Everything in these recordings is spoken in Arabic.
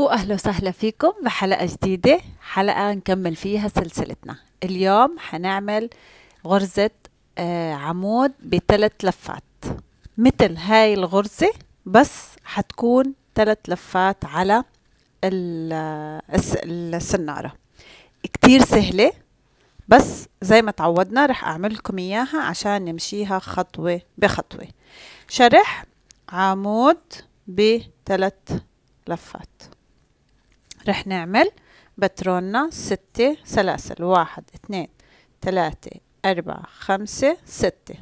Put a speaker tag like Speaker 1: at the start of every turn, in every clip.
Speaker 1: واهلا وسهلا فيكم بحلقه جديده حلقه نكمل فيها سلسلتنا اليوم هنعمل غرزه آه، عمود بثلاث لفات مثل هاي الغرزه بس حتكون ثلاث لفات على آه، السناره كتير سهله بس زي ما تعودنا رح اعمل لكم اياها عشان نمشيها خطوه بخطوه شرح عمود بثلاث لفات رح نعمل بترولنا ستة سلاسل واحد اتنين تلاتة أربعة خمسة ستة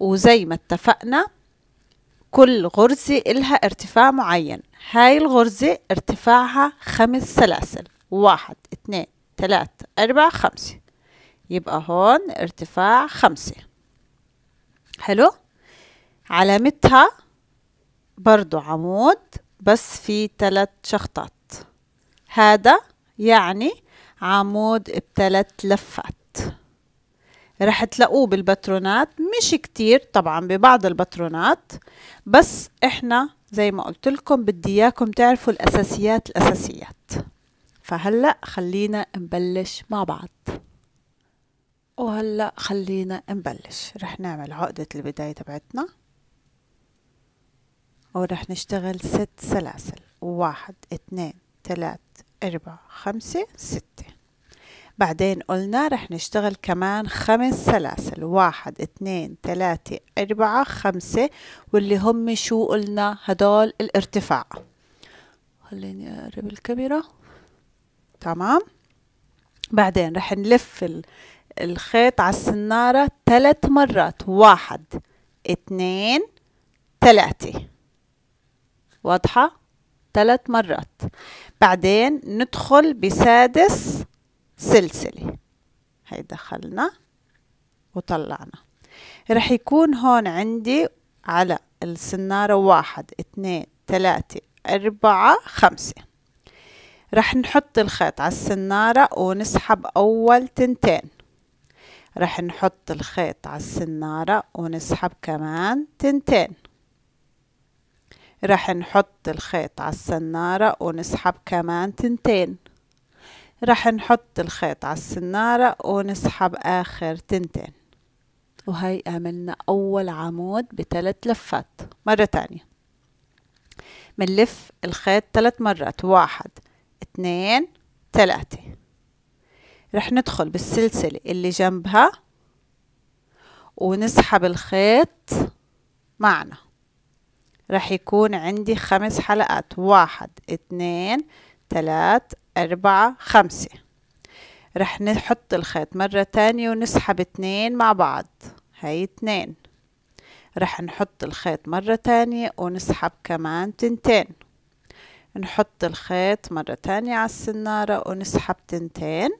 Speaker 1: وزي ما اتفقنا كل غرزة إلها ارتفاع معين هاي الغرزة ارتفاعها خمس سلاسل واحد اتنين تلاتة أربعة خمسة يبقى هون ارتفاع خمسة حلو علامتها برضو عمود بس في تلات شخطات هذا يعني عمود بثلاث لفات رح تلاقوه بالباترونات مش كتير طبعا ببعض الباترونات بس احنا زي ما قلت لكم بدي اياكم تعرفوا الاساسيات الاساسيات فهلا خلينا نبلش مع بعض وهلا خلينا نبلش رح نعمل عقدة البداية تبعتنا ورح نشتغل ست سلاسل واحد اتنين تلات أربعة خمسة ستة بعدين قلنا رح نشتغل كمان خمس سلاسل واحد اتنين تلاتة أربعة خمسة واللي هم شو قلنا هدول الارتفاع خليني أقرب الكاميرا تمام بعدين رح نلف الخيط على السنارة ثلاث مرات واحد اتنين تلاتة واضحة ثلاث مرات بعدين ندخل بسادس سلسلة هي دخلنا وطلعنا رح يكون هون عندي على السنارة واحد اتنين تلاتة أربعة خمسة رح نحط الخيط على السنارة ونسحب أول تنتين رح نحط الخيط على السنارة ونسحب كمان تنتين رح نحط الخيط على السنارة ونسحب كمان تنتين رح نحط الخيط على السنارة ونسحب آخر تنتين وهي عملنا أول عمود بثلاث لفات مرة تانية بنلف الخيط ثلاث مرات واحد اتنين تلاتة رح ندخل بالسلسلة اللي جنبها ونسحب الخيط معنا راح يكون عندي خمس حلقات واحد اتنين تلات أربعة خمسة راح نحط الخيط مرة تانية ونسحب اتنين مع بعض هاي اتنين راح نحط الخيط مرة تانية ونسحب كمان تنتين نحط الخيط مرة تانية على السنارة ونسحب تنتين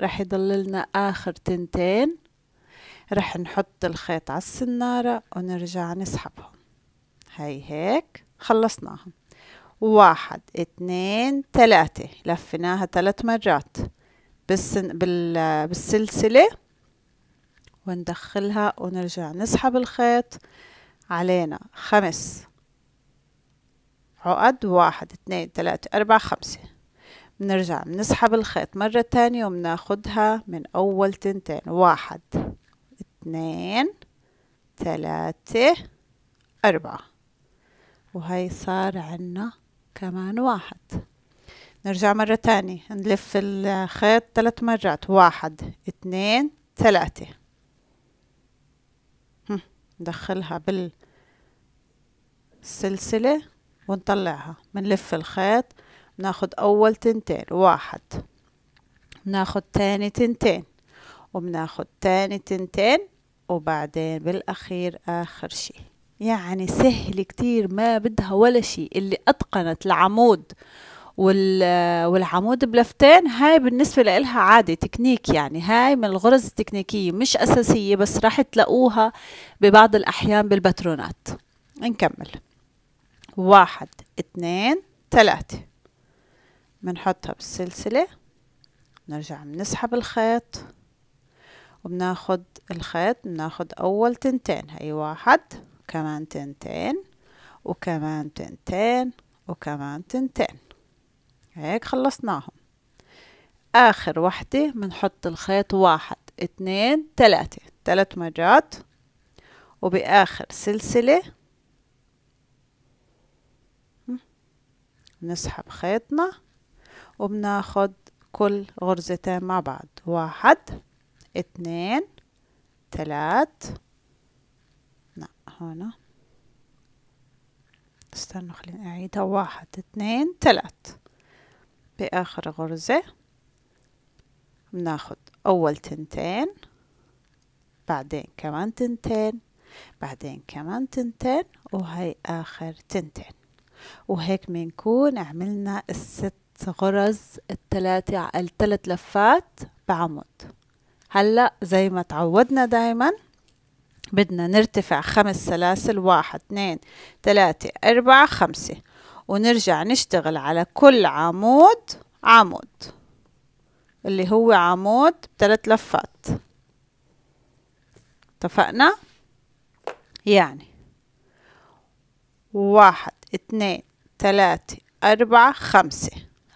Speaker 1: راح يضل لنا آخر تنتين راح نحط الخيط على السنارة ونرجع نسحبهم هاي هيك خلصناها واحد اتنين ثلاثة لفيناها تلات مرات بالسن بال بالسلسلة وندخلها ونرجع نسحب الخيط علينا خمس عقد واحد اتنين ثلاثة أربعة خمسة بنرجع بنسحب الخيط مرة تانية وبناخدها من أول تنتين واحد اتنين ثلاثة أربعة وهي صار عنا كمان واحد نرجع مرة تانية نلف الخيط ثلاث مرات واحد اثنين ثلاثة ندخلها بالسلسلة ونطلعها بنلف الخيط بناخد أول تنتين واحد بناخد تاني تنتين وبناخد تاني تنتين وبعدين بالأخير آخر شي يعني سهل كتير ما بدها ولا شيء اللي أتقنت العمود والعمود بلفتين هاي بالنسبة لإلها عادي تكنيك يعني هاي من الغرز التكنيكية مش أساسية بس راح تلاقوها ببعض الأحيان بالباترونات نكمل واحد اتنين تلاتة بنحطها بالسلسلة نرجع بنسحب الخيط وبناخد الخيط بناخد أول تنتين هي واحد وكمان تنتين وكمان تنتين وكمان تنتين هيك خلصناهم آخر وحدة بنحط الخيط واحد اتنين تلاتة تلات مجات وبآخر سلسلة نسحب خيطنا وبناخد كل غرزتين مع بعض واحد اتنين تلات هنا استنوا خليني أعيدها واحد اتنين تلات بآخر غرزة بناخد أول تنتين بعدين كمان تنتين بعدين كمان تنتين وهي آخر تنتين وهيك بنكون عملنا الست غرز التلاتة التلات لفات بعمود هلأ زي ما تعودنا دايماً بدنا نرتفع خمس سلاسل واحد اثنين ثلاثة أربعة خمسة ونرجع نشتغل على كل عمود عمود اللي هو عمود بثلاث لفات اتفقنا يعني واحد اثنين ثلاثة أربعة خمسة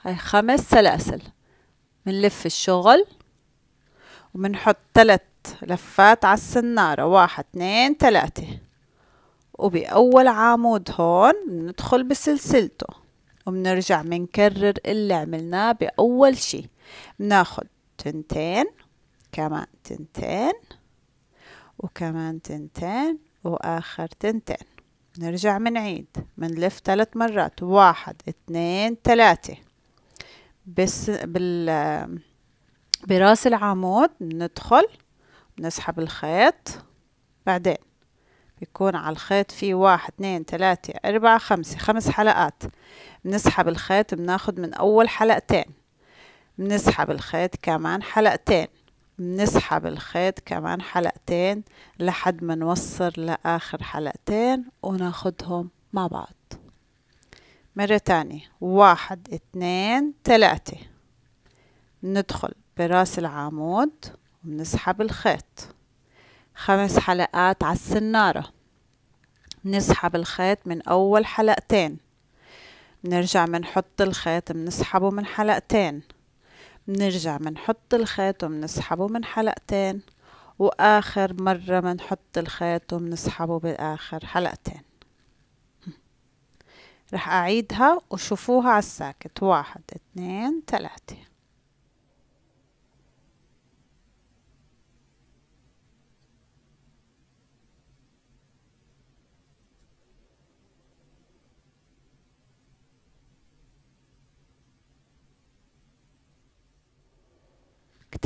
Speaker 1: هاي خمس سلاسل بنلف الشغل وبنحط ثلاث لفات على السنارة واحد اتنين تلاتة وبأول عمود هون بندخل بسلسلته وبنرجع بنكرر اللي عملناه بأول شي بناخد تنتين كمان تنتين وكمان تنتين وآخر تنتين نرجع منعيد منلف ثلاث مرات واحد اتنين تلاتة بس بال براس العمود ندخل نسحب الخيط بعدين بيكون على الخيط في واحد اتنين تلاتة أربعة خمسة خمس حلقات بنسحب الخيط بناخد من أول حلقتين بنسحب الخيط كمان حلقتين بنسحب الخيط كمان حلقتين لحد ما نوصل لآخر حلقتين وناخدهم مع بعض مرة تانية واحد اتنين تلاتة ندخل براس العمود بنسحب الخيط خمس حلقات على السنارة بنسحب الخيط من أول حلقتين بنرجع بنحط الخيط بنسحبه من حلقتين بنرجع بنحط الخيط وبنسحبه من حلقتين وآخر مرة بنحط الخيط وبنسحبه بآخر حلقتين رح أعيدها وشوفوها على الساكت واحد اتنين تلاتة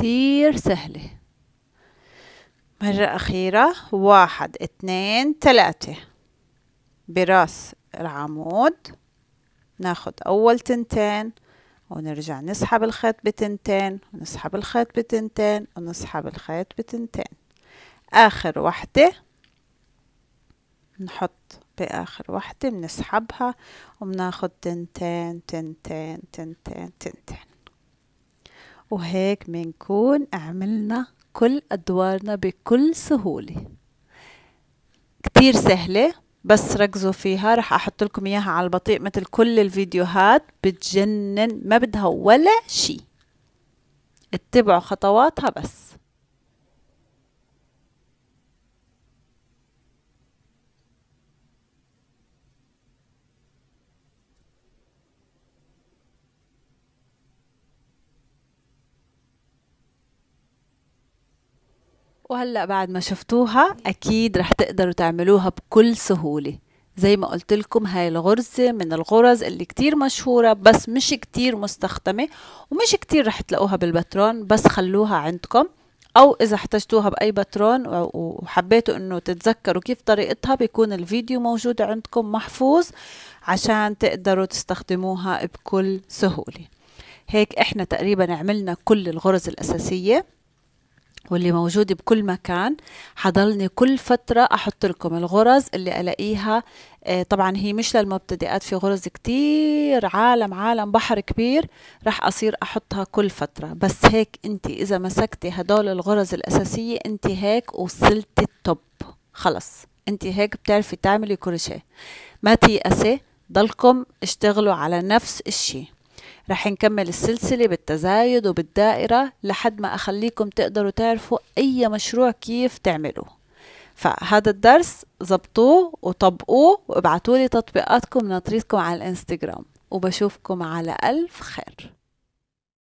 Speaker 1: كتير سهلة مرة أخيرة واحد اتنين تلاتة براس العمود ناخد أول تنتين ونرجع نسحب الخيط بتنتين ونسحب الخيط بتنتين ونسحب الخيط بتنتين آخر واحدة نحط بآخر واحدة بنسحبها وبناخد تنتين تنتين تنتين تنتين وهيك بنكون عملنا كل أدوارنا بكل سهولة كتير سهلة بس ركزوا فيها رح أحط لكم إياها على البطيء مثل كل الفيديوهات بتجنن ما بدها ولا شي اتبعوا خطواتها بس وهلأ بعد ما شفتوها أكيد رح تقدروا تعملوها بكل سهولة زي ما قلت لكم هاي الغرزة من الغرز اللي كتير مشهورة بس مش كتير مستخدمة ومش كتير رح تلاقوها بالبترون بس خلوها عندكم أو إذا احتجتوها بأي بترون وحبيتوا إنه تتذكروا كيف طريقتها بيكون الفيديو موجود عندكم محفوظ عشان تقدروا تستخدموها بكل سهولة هيك إحنا تقريبا عملنا كل الغرز الأساسية واللي موجودة بكل مكان حضلني كل فترة أحط لكم الغرز اللي ألاقيها آه، طبعا هي مش للمبتدئات في غرز كتير عالم عالم بحر كبير راح أصير أحطها كل فترة بس هيك أنت إذا مسكتي هدول الغرز الأساسية أنت هيك وصلت التوب خلص أنت هيك بتعرفي تعملي كل شيء ما تيأسي ضلكم اشتغلوا على نفس الشيء رح نكمل السلسلة بالتزايد وبالدائرة لحد ما أخليكم تقدروا تعرفوا أي مشروع كيف تعملوه فهذا الدرس ظبطوه وطبقوه وابعتولي تطبيقاتكم ناطريتكم على الانستغرام وبشوفكم على ألف خير